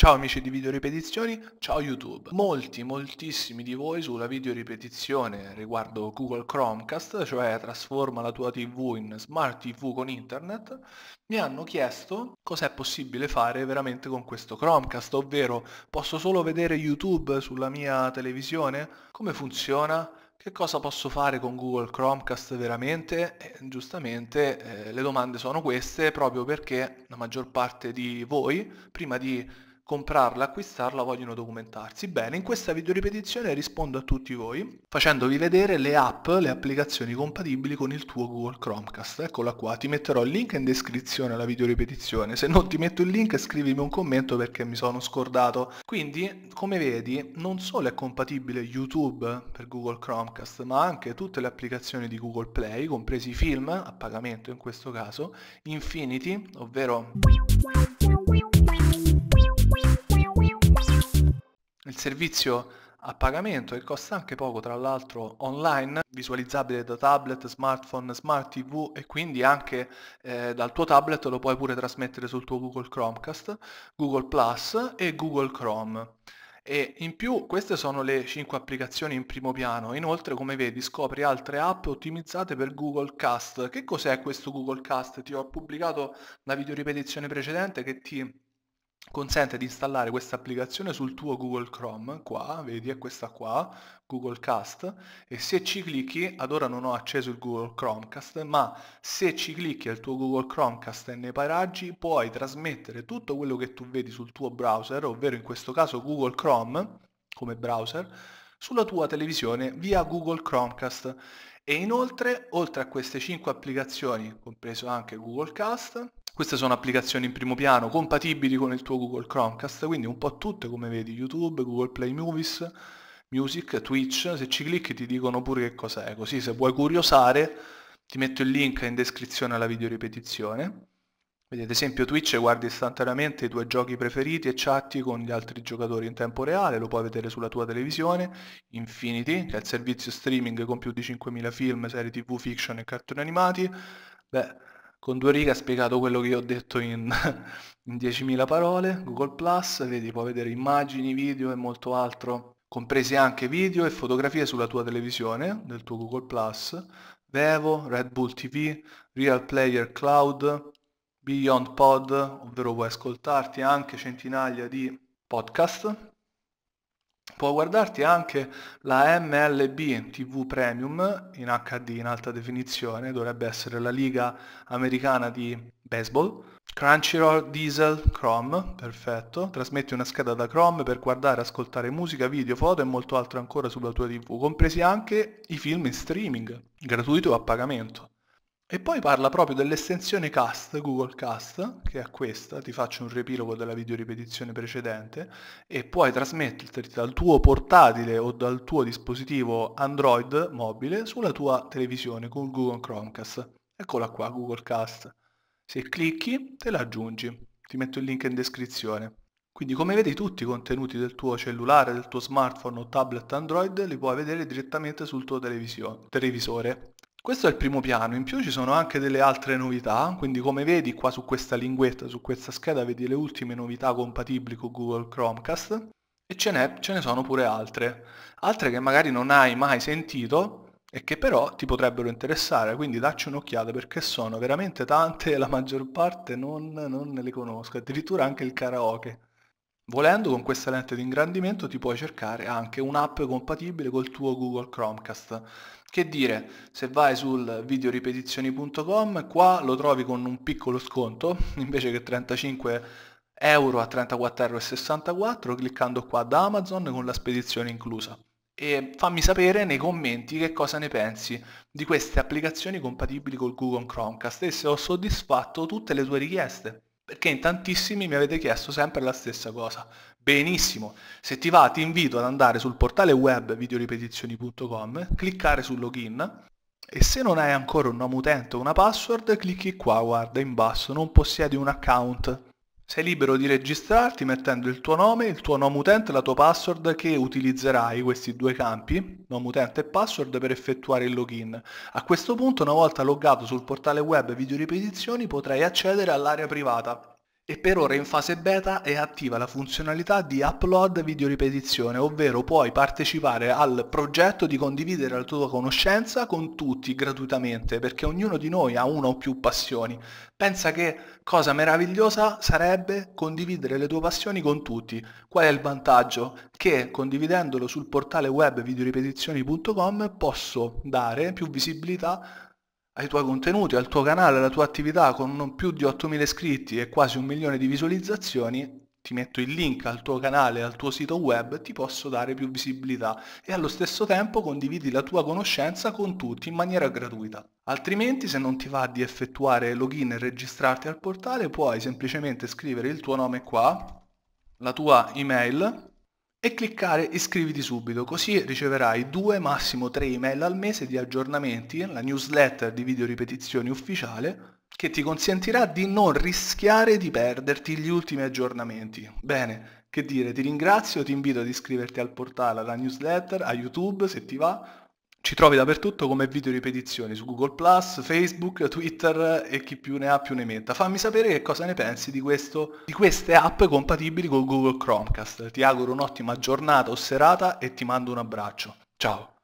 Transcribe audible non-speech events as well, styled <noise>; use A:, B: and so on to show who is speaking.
A: Ciao amici di Video Ripetizioni, ciao YouTube. Molti, moltissimi di voi sulla video ripetizione riguardo Google Chromecast, cioè trasforma la tua TV in smart TV con internet, mi hanno chiesto cos'è possibile fare veramente con questo Chromecast, ovvero posso solo vedere YouTube sulla mia televisione? Come funziona? Che cosa posso fare con Google Chromecast veramente? Eh, giustamente eh, le domande sono queste proprio perché la maggior parte di voi, prima di comprarla, acquistarla, vogliono documentarsi. Bene, in questa video ripetizione rispondo a tutti voi facendovi vedere le app, le applicazioni compatibili con il tuo Google Chromecast. Eccola qua, ti metterò il link in descrizione alla video ripetizione. Se non ti metto il link scrivimi un commento perché mi sono scordato. Quindi, come vedi, non solo è compatibile YouTube per Google Chromecast, ma anche tutte le applicazioni di Google Play, compresi i film, a pagamento in questo caso, Infinity, ovvero... il servizio a pagamento che costa anche poco tra l'altro online, visualizzabile da tablet, smartphone, smart tv e quindi anche eh, dal tuo tablet lo puoi pure trasmettere sul tuo Google Chromecast, Google Plus e Google Chrome. E in più queste sono le 5 applicazioni in primo piano, inoltre come vedi scopri altre app ottimizzate per Google Cast. Che cos'è questo Google Cast? Ti ho pubblicato la video ripetizione precedente che ti consente di installare questa applicazione sul tuo Google Chrome, qua, vedi è questa qua, Google Cast, e se ci clicchi, ad ora non ho acceso il Google Chromecast, ma se ci clicchi al tuo Google Chromecast e nei paraggi puoi trasmettere tutto quello che tu vedi sul tuo browser, ovvero in questo caso Google Chrome, come browser, sulla tua televisione via Google Chromecast. E inoltre, oltre a queste 5 applicazioni, compreso anche Google Cast, queste sono applicazioni in primo piano compatibili con il tuo Google Chromecast, quindi un po' tutte come vedi, YouTube, Google Play Movies, Music, Twitch, se ci clicchi ti dicono pure che cos'è, così se vuoi curiosare ti metto il link in descrizione alla video ripetizione. Vedi ad esempio Twitch guardi istantaneamente i tuoi giochi preferiti e chatti con gli altri giocatori in tempo reale, lo puoi vedere sulla tua televisione, Infinity, che è il servizio streaming con più di 5.000 film, serie tv, fiction e cartoni animati, beh con due righe ha spiegato quello che io ho detto in, <laughs> in 10.000 parole, Google Plus, vedi puoi vedere immagini, video e molto altro, compresi anche video e fotografie sulla tua televisione, del tuo Google Plus, Vevo, Red Bull TV, Real Player Cloud, Beyond Pod, ovvero puoi ascoltarti anche centinaia di podcast può guardarti anche la MLB TV Premium in HD in alta definizione, dovrebbe essere la liga americana di baseball. Crunchyroll, Diesel, Chrome, perfetto. Trasmetti una scheda da Chrome per guardare, ascoltare musica, video, foto e molto altro ancora sulla tua TV, compresi anche i film in streaming, gratuito o a pagamento. E poi parla proprio dell'estensione cast, Google Cast, che è questa, ti faccio un riepilogo della videoripetizione precedente, e puoi trasmetterti dal tuo portatile o dal tuo dispositivo Android mobile sulla tua televisione con Google Chromecast. Eccola qua, Google Cast. Se clicchi, te la aggiungi. Ti metto il link in descrizione. Quindi come vedi tutti i contenuti del tuo cellulare, del tuo smartphone o tablet Android li puoi vedere direttamente sul tuo televisore. Questo è il primo piano, in più ci sono anche delle altre novità, quindi come vedi qua su questa linguetta, su questa scheda, vedi le ultime novità compatibili con Google Chromecast e ce, ne, ce ne sono pure altre, altre che magari non hai mai sentito e che però ti potrebbero interessare, quindi dacci un'occhiata perché sono veramente tante e la maggior parte non, non le conosco, addirittura anche il karaoke. Volendo con questa lente di ingrandimento ti puoi cercare anche un'app compatibile col tuo Google Chromecast. Che dire, se vai sul videoripetizioni.com qua lo trovi con un piccolo sconto, <laughs> invece che 35 euro a 34,64 euro, cliccando qua da Amazon con la spedizione inclusa. E fammi sapere nei commenti che cosa ne pensi di queste applicazioni compatibili col Google Chromecast e se ho soddisfatto tutte le tue richieste perché in tantissimi mi avete chiesto sempre la stessa cosa. Benissimo, se ti va ti invito ad andare sul portale web videoripetizioni.com, cliccare sul login e se non hai ancora un nome utente o una password clicchi qua, guarda in basso, non possiedi un account. Sei libero di registrarti mettendo il tuo nome, il tuo nome utente e la tua password che utilizzerai questi due campi, nome utente e password, per effettuare il login. A questo punto, una volta loggato sul portale web video ripetizioni, potrai accedere all'area privata e per ora in fase beta è attiva la funzionalità di upload video ripetizione, ovvero puoi partecipare al progetto di condividere la tua conoscenza con tutti gratuitamente, perché ognuno di noi ha una o più passioni. Pensa che cosa meravigliosa sarebbe condividere le tue passioni con tutti. Qual è il vantaggio? Che condividendolo sul portale web videoripetizioni.com posso dare più visibilità ai tuoi contenuti, al tuo canale, alla tua attività con non più di 8.000 iscritti e quasi un milione di visualizzazioni, ti metto il link al tuo canale, al tuo sito web, ti posso dare più visibilità e allo stesso tempo condividi la tua conoscenza con tutti in maniera gratuita. Altrimenti se non ti va di effettuare login e registrarti al portale puoi semplicemente scrivere il tuo nome qua, la tua email e cliccare iscriviti subito, così riceverai due massimo tre email al mese di aggiornamenti, la newsletter di video ripetizioni ufficiale, che ti consentirà di non rischiare di perderti gli ultimi aggiornamenti. Bene, che dire, ti ringrazio, ti invito ad iscriverti al portale, alla newsletter, a YouTube se ti va, ci trovi dappertutto come video ripetizioni su Google Facebook, Twitter e chi più ne ha più ne metta. Fammi sapere che cosa ne pensi di, questo, di queste app compatibili con Google Chromecast. Ti auguro un'ottima giornata o serata e ti mando un abbraccio. Ciao!